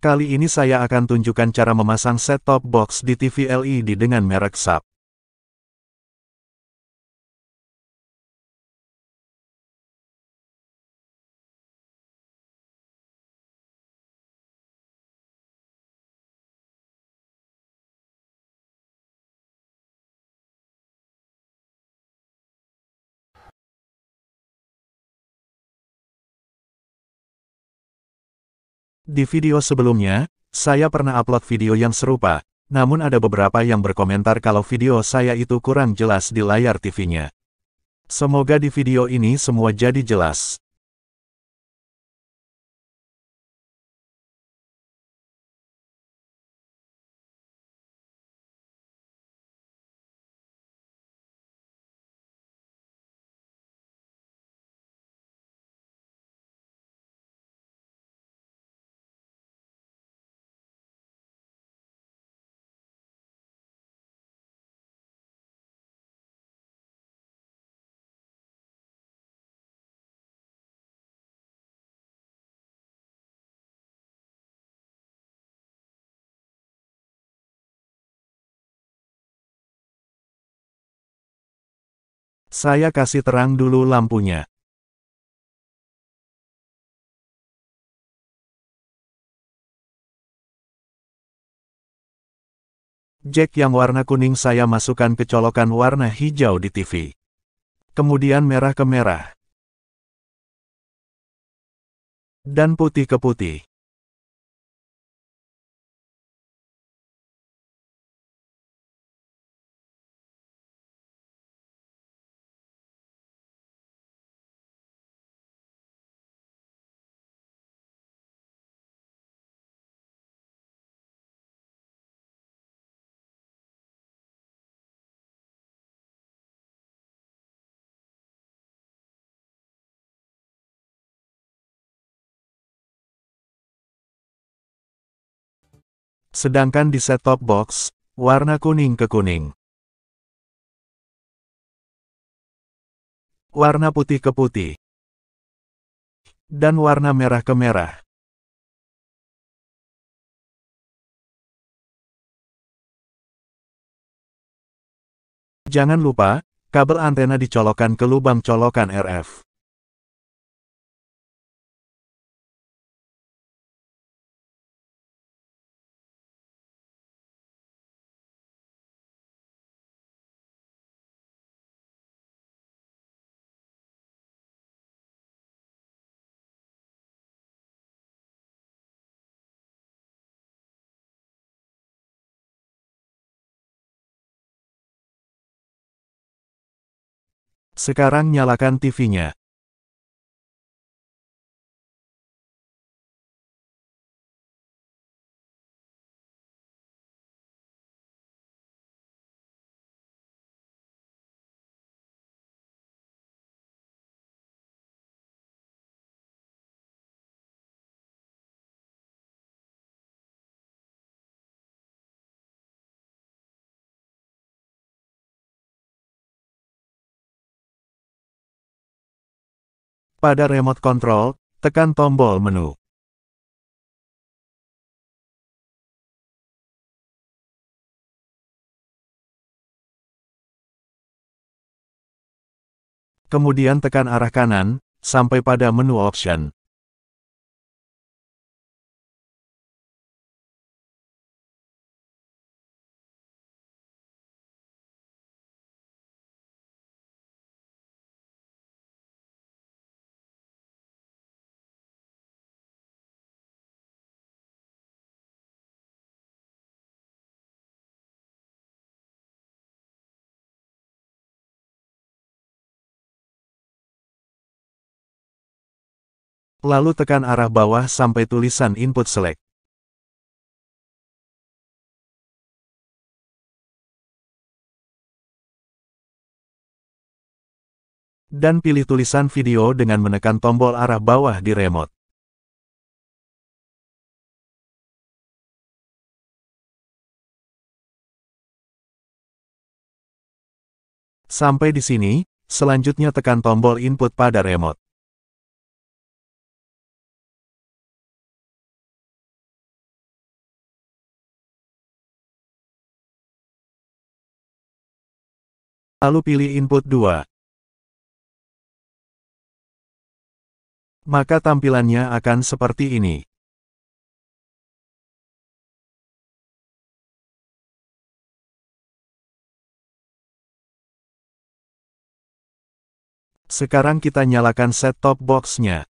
Kali ini saya akan tunjukkan cara memasang set-top box di TV LED dengan merek SAP. Di video sebelumnya, saya pernah upload video yang serupa, namun ada beberapa yang berkomentar kalau video saya itu kurang jelas di layar TV-nya. Semoga di video ini semua jadi jelas. Saya kasih terang dulu lampunya. Jack yang warna kuning saya masukkan ke colokan warna hijau di TV. Kemudian merah ke merah. Dan putih ke putih. Sedangkan di set-top box, warna kuning ke kuning. Warna putih ke putih. Dan warna merah ke merah. Jangan lupa, kabel antena dicolokkan ke lubang colokan RF. Sekarang nyalakan TV-nya. Pada remote control, tekan tombol menu. Kemudian tekan arah kanan, sampai pada menu option. Lalu tekan arah bawah sampai tulisan Input Select. Dan pilih tulisan video dengan menekan tombol arah bawah di remote. Sampai di sini, selanjutnya tekan tombol input pada remote. Lalu pilih input 2. Maka tampilannya akan seperti ini. Sekarang kita nyalakan set-top box-nya.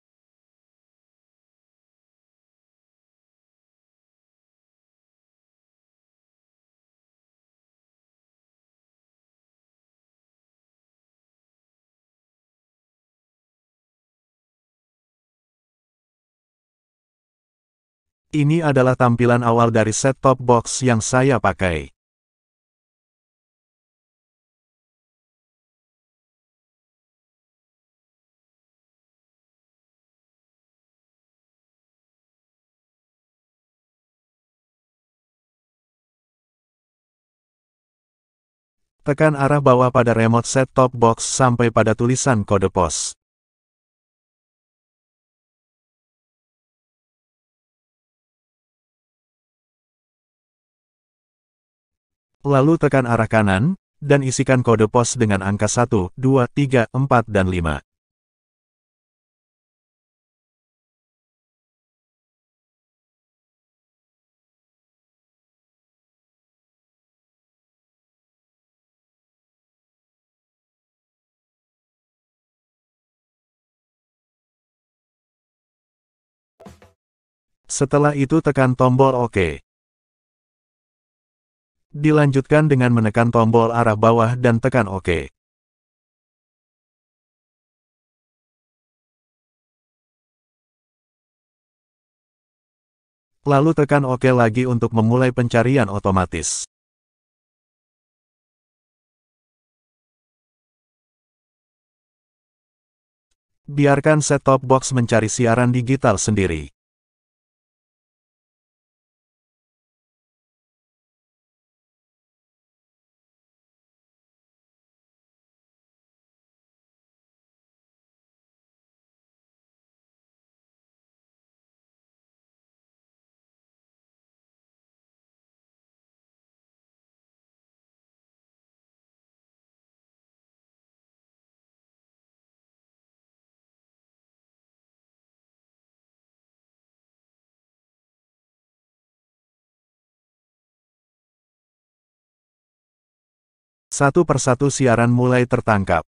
Ini adalah tampilan awal dari set-top box yang saya pakai. Tekan arah bawah pada remote set-top box sampai pada tulisan kode pos. Lalu tekan arah kanan, dan isikan kode pos dengan angka 1, 2, 3, 4, dan 5. Setelah itu tekan tombol OK dilanjutkan dengan menekan tombol arah bawah dan tekan OK. Lalu tekan OK lagi untuk memulai pencarian otomatis. Biarkan set-top box mencari siaran digital sendiri. Satu persatu siaran mulai tertangkap.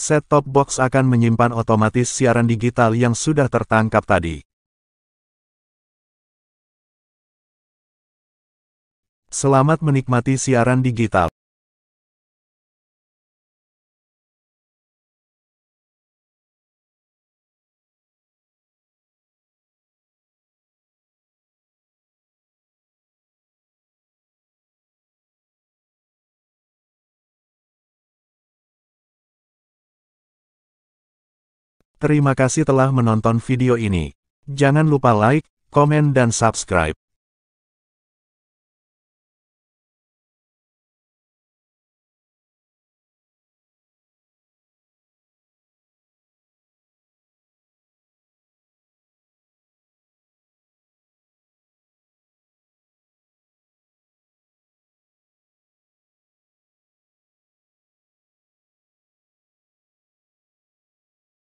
set-top box akan menyimpan otomatis siaran digital yang sudah tertangkap tadi. Selamat menikmati siaran digital. Terima kasih telah menonton video ini. Jangan lupa like, komen dan subscribe.